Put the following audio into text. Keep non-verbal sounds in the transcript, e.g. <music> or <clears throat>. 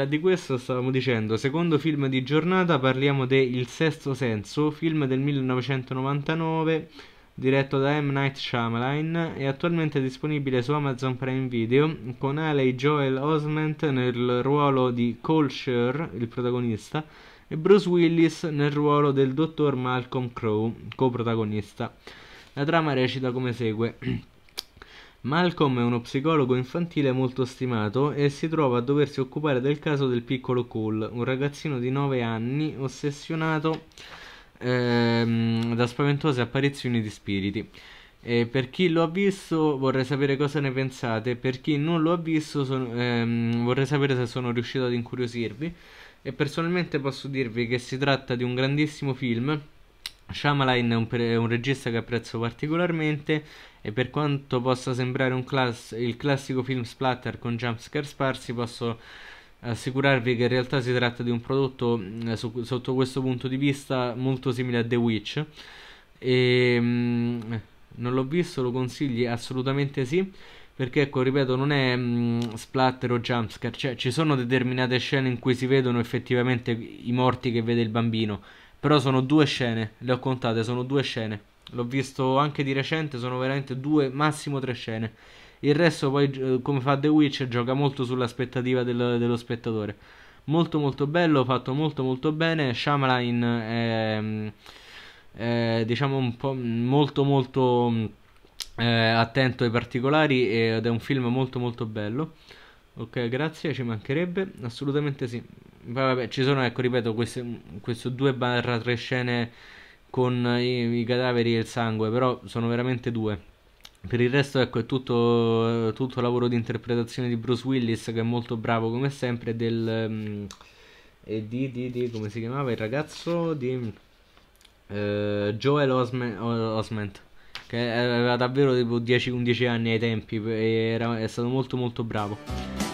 là di questo stavamo dicendo, secondo film di giornata parliamo de Il Sesto Senso, film del 1999 diretto da M. Night Shyamalan e attualmente disponibile su Amazon Prime Video con Alei Joel Osment nel ruolo di Cole Sher, il protagonista, e Bruce Willis nel ruolo del dottor Malcolm Crowe, coprotagonista. La trama recita come segue. <clears throat> Malcolm è uno psicologo infantile molto stimato e si trova a doversi occupare del caso del piccolo Cole, un ragazzino di 9 anni ossessionato ehm, da spaventose apparizioni di spiriti. E per chi lo ha visto vorrei sapere cosa ne pensate, per chi non lo ha visto son, ehm, vorrei sapere se sono riuscito ad incuriosirvi e personalmente posso dirvi che si tratta di un grandissimo film Shyamalan è un, è un, regista che apprezzo particolarmente e per quanto possa sembrare class il classico film splatter con jumpscare sparsi posso assicurarvi che in realtà si tratta di un prodotto eh, su, sotto questo punto di vista molto simile a The Witch e, mh, non l'ho visto, lo consigli? Assolutamente sì perché ecco, ripeto, non è mh, splatter o jumpscare, cioè ci sono determinate scene in cui si vedono effettivamente i morti che vede il bambino però sono due scene, le ho contate, sono due scene. L'ho visto anche di recente, sono veramente due, massimo tre scene. Il resto poi, eh, come fa The Witch, gioca molto sull'aspettativa del, dello spettatore. Molto molto bello, fatto molto molto bene. Shyamalan è, mm, è diciamo un po' molto molto mm, eh, attento ai particolari ed è un film molto molto bello. Ok, grazie, ci mancherebbe, assolutamente sì vabbè, ci sono, ecco, ripeto, queste, queste 2-3 scene con i, i, cadaveri e il sangue, però sono veramente due. Per il resto, ecco, è tutto, eh, tutto lavoro di interpretazione di Bruce Willis, che è molto bravo come sempre, del... Um, e di, di, di, come si chiamava il ragazzo? Di eh, Joel Osment, che aveva davvero tipo 10-11 anni ai tempi, era, è stato molto molto bravo.